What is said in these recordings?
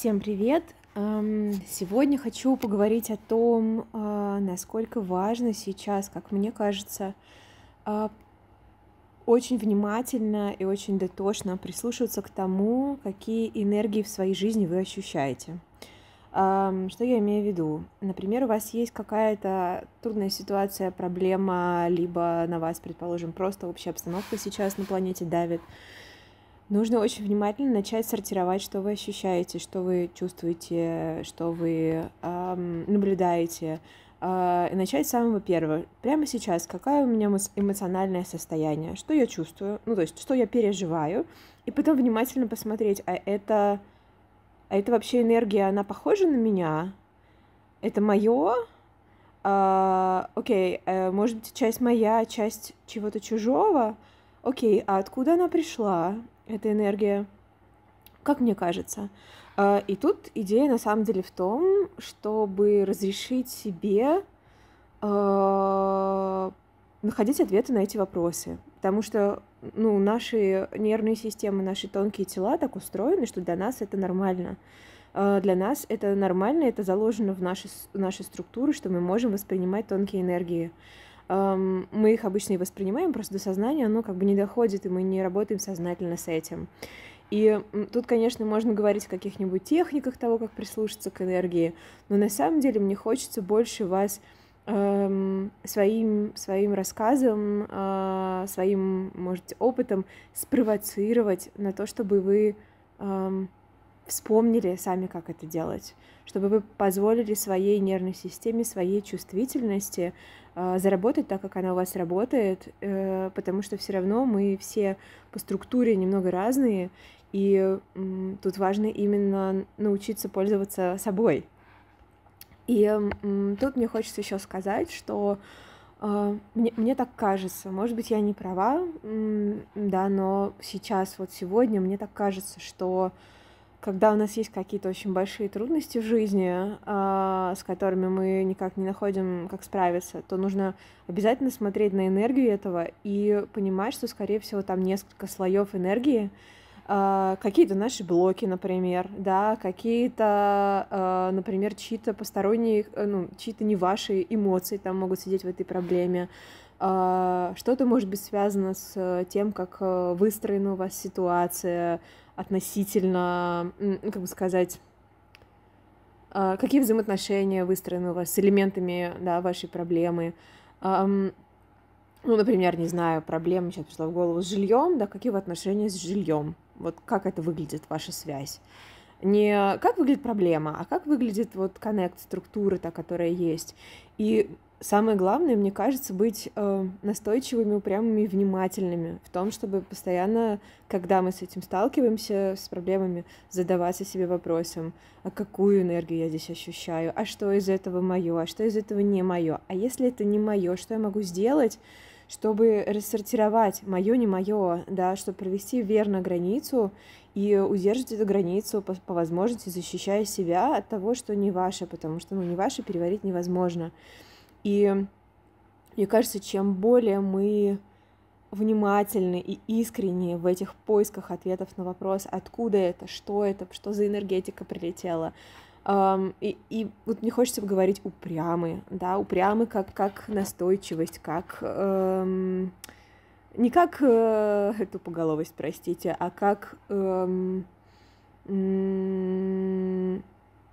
Всем привет! Эм, сегодня хочу поговорить о том, э, насколько важно сейчас, как мне кажется, э, очень внимательно и очень дотошно прислушиваться к тому, какие энергии в своей жизни вы ощущаете. Эм, что я имею в виду? Например, у вас есть какая-то трудная ситуация, проблема, либо на вас, предположим, просто общая обстановка сейчас на планете давит, Нужно очень внимательно начать сортировать, что вы ощущаете, что вы чувствуете, что вы эм, наблюдаете. Э, и начать с самого первого. Прямо сейчас, какое у меня эмоциональное состояние, что я чувствую, ну то есть, что я переживаю, и потом внимательно посмотреть, а это, а это вообще энергия, она похожа на меня? Это мое? А, окей, а, может быть, часть моя, часть чего-то чужого? Окей, а откуда она пришла? эта энергия, как мне кажется. А, и тут идея на самом деле в том, чтобы разрешить себе а, находить ответы на эти вопросы. Потому что ну, наши нервные системы, наши тонкие тела так устроены, что для нас это нормально. А, для нас это нормально, это заложено в наши, в наши структуры, что мы можем воспринимать тонкие энергии мы их обычно и воспринимаем, просто до сознания оно как бы не доходит, и мы не работаем сознательно с этим. И тут, конечно, можно говорить о каких-нибудь техниках того, как прислушаться к энергии, но на самом деле мне хочется больше вас эм, своим, своим рассказом, э, своим, может, опытом спровоцировать на то, чтобы вы эм, вспомнили сами, как это делать, чтобы вы позволили своей нервной системе, своей чувствительности э, заработать так, как она у вас работает, э, потому что все равно мы все по структуре немного разные, и э, тут важно именно научиться пользоваться собой. И э, тут мне хочется еще сказать, что э, мне, мне так кажется, может быть, я не права, э, да, но сейчас, вот сегодня, мне так кажется, что когда у нас есть какие-то очень большие трудности в жизни, э, с которыми мы никак не находим, как справиться, то нужно обязательно смотреть на энергию этого и понимать, что, скорее всего, там несколько слоев энергии, э, какие-то наши блоки, например, да, какие-то, э, например, чьи-то посторонние, э, ну, чьи-то не ваши эмоции там могут сидеть в этой проблеме, что-то может быть связано с тем, как э, выстроена у вас ситуация, относительно, ну, как бы сказать, а, какие взаимоотношения выстроены у вас с элементами да, вашей проблемы. Ну, например, не знаю, проблема сейчас пришла в голову с жильем, да, какие вы отношения с жильем, вот как это выглядит, ваша связь. Не как выглядит проблема, а как выглядит вот коннект, структура, та, которая есть. И самое главное, мне кажется, быть э, настойчивыми, упрямыми и внимательными в том, чтобы постоянно, когда мы с этим сталкиваемся, с проблемами, задаваться себе вопросом, а какую энергию я здесь ощущаю, а что из этого мое, а что из этого не мое, а если это не мое, что я могу сделать, чтобы рассортировать мое, не мое, да, чтобы провести верно границу и удерживать эту границу по, по возможности, защищая себя от того, что не ваше, потому что ну, не ваше переварить невозможно. И мне кажется, чем более мы внимательны и искренне в этих поисках ответов на вопрос, откуда это, что это, что за энергетика прилетела. Um, и, и вот мне хочется говорить упрямы, да, упрямы как, как настойчивость, как... Эм, не как э, эту поголовость, простите, а как... эм,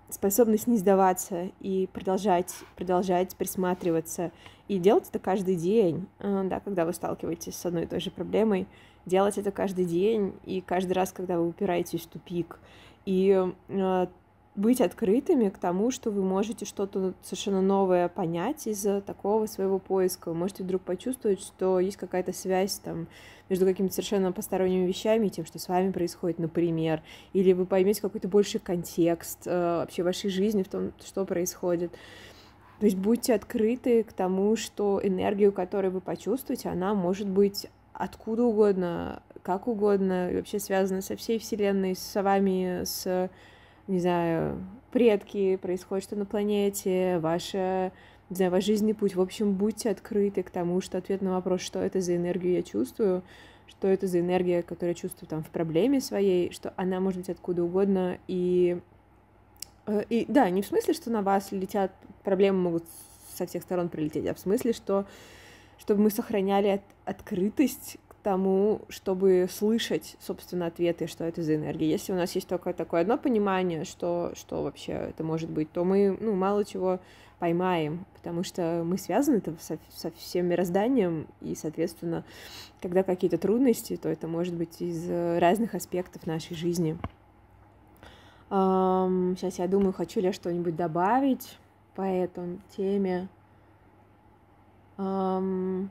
способность не сдаваться и продолжать, продолжать присматриваться. И делать это каждый день, а, да, когда вы сталкиваетесь с одной и той же проблемой, делать это каждый день и каждый раз, когда вы упираетесь в тупик. И а, быть открытыми к тому, что вы можете что-то совершенно новое понять из такого своего поиска. Вы можете вдруг почувствовать, что есть какая-то связь там между какими-то совершенно посторонними вещами и тем, что с вами происходит, например. Или вы поймете какой-то больший контекст э, вообще вашей жизни в том, что происходит. То есть будьте открыты к тому, что энергию, которую вы почувствуете, она может быть откуда угодно, как угодно, и вообще связана со всей Вселенной, с вами, с не знаю, предки, происходит что на планете, ваша, не знаю, ваш жизненный путь. В общем, будьте открыты к тому, что ответ на вопрос, что это за энергию я чувствую, что это за энергия, которую я чувствую там в проблеме своей, что она может быть откуда угодно. И, э, и да, не в смысле, что на вас летят, проблемы могут со всех сторон прилететь, а в смысле, что чтобы мы сохраняли от, открытость тому, чтобы слышать, собственно, ответы, что это за энергия. Если у нас есть только такое одно понимание, что, что вообще это может быть, то мы ну, мало чего поймаем, потому что мы связаны со, со всем мирозданием, и, соответственно, когда какие-то трудности, то это может быть из разных аспектов нашей жизни. Um, сейчас я думаю, хочу ли я что-нибудь добавить по этой теме. Um,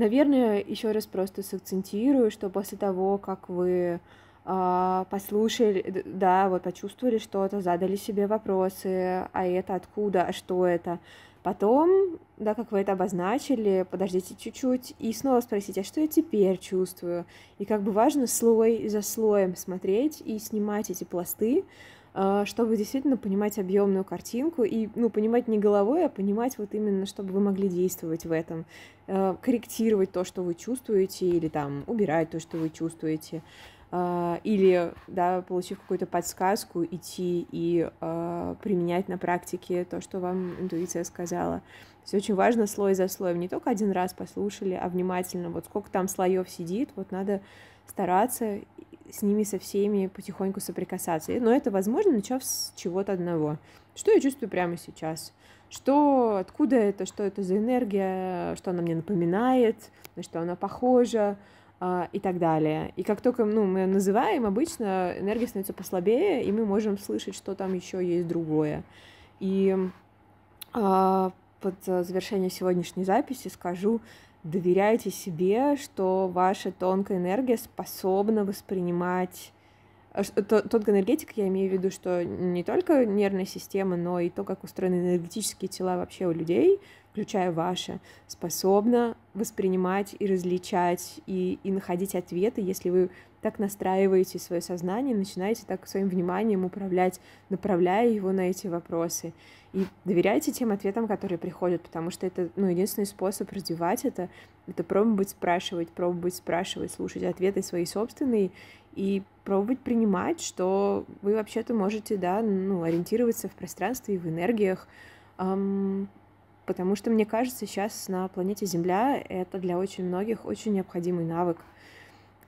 Наверное, еще раз просто сакцентирую, что после того, как вы а, послушали, э, да, вот почувствовали что-то, задали себе вопросы, а это откуда, а что это. Потом, да, как вы это обозначили, подождите чуть-чуть и снова спросите, а что я теперь чувствую? И как бы важно слой за слоем смотреть и снимать эти пласты, а, чтобы действительно понимать объемную картинку и, ну, понимать не головой, а понимать вот именно, чтобы вы могли действовать в этом, а, корректировать то, что вы чувствуете, или там убирать то, что вы чувствуете, а, или, да, получив какую-то подсказку, идти и применять на практике то, что вам интуиция сказала. То есть очень важно слой за слоем, не только один раз послушали, а внимательно, вот сколько там слоев сидит, вот надо стараться с ними со всеми потихоньку соприкасаться. Но это возможно, начав с чего-то одного. Что я чувствую прямо сейчас? Что, откуда это, что это за энергия, что она мне напоминает, на что она похожа а, и так далее. И как только ну, мы называем, обычно энергия становится послабее, и мы можем слышать, что там еще есть другое. И а, под э, завершение сегодняшней записи скажу, доверяйте себе, что ваша тонкая энергия способна воспринимать э, тот энергетик, я имею в виду, что не только нервная система, но и то, как устроены энергетические тела вообще у людей, включая ваше, способна воспринимать и различать, и, и находить ответы, если вы так настраиваете свое сознание, начинаете так своим вниманием управлять, направляя его на эти вопросы. И доверяйте тем ответам, которые приходят, потому что это ну, единственный способ развивать это, это пробовать спрашивать, пробовать спрашивать, слушать ответы свои собственные и пробовать принимать, что вы вообще-то можете да, ну, ориентироваться в пространстве и в энергиях, потому что, мне кажется, сейчас на планете Земля это для очень многих очень необходимый навык.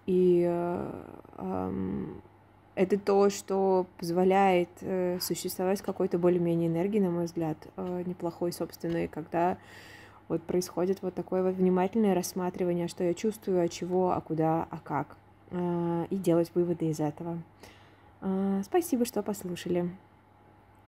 И э, э, это то, что позволяет э, существовать какой-то более-менее энергии, на мой взгляд, э, неплохой собственной, когда вот происходит вот такое вот внимательное рассматривание, что я чувствую, а чего, а куда, а как, э, и делать выводы из этого. Э, спасибо, что послушали.